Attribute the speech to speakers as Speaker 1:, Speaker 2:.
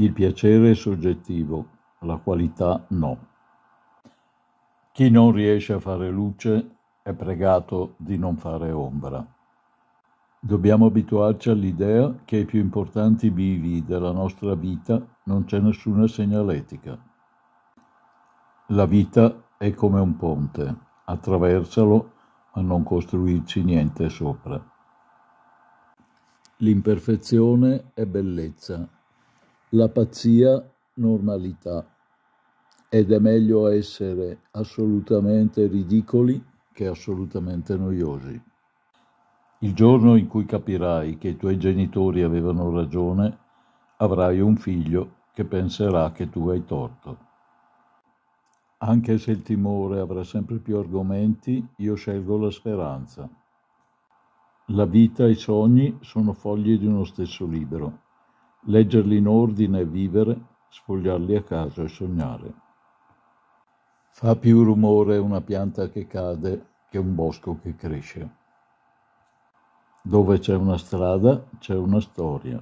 Speaker 1: Il piacere è soggettivo, la qualità no.
Speaker 2: Chi non riesce a fare luce è pregato di non fare ombra. Dobbiamo abituarci all'idea che ai più importanti bivi della nostra vita non c'è nessuna segnaletica. La vita è come un ponte, attraversalo ma non costruirci niente sopra. L'imperfezione è bellezza la pazzia normalità ed è meglio essere assolutamente ridicoli che assolutamente noiosi. Il giorno in cui capirai che i tuoi genitori avevano ragione, avrai un figlio che penserà che tu hai torto. Anche se il timore avrà sempre più argomenti, io scelgo la speranza. La vita e i sogni sono fogli di uno stesso libro leggerli in ordine e vivere, sfogliarli a caso e sognare. Fa più rumore una pianta che cade che un bosco che cresce.
Speaker 1: Dove c'è una strada c'è una storia.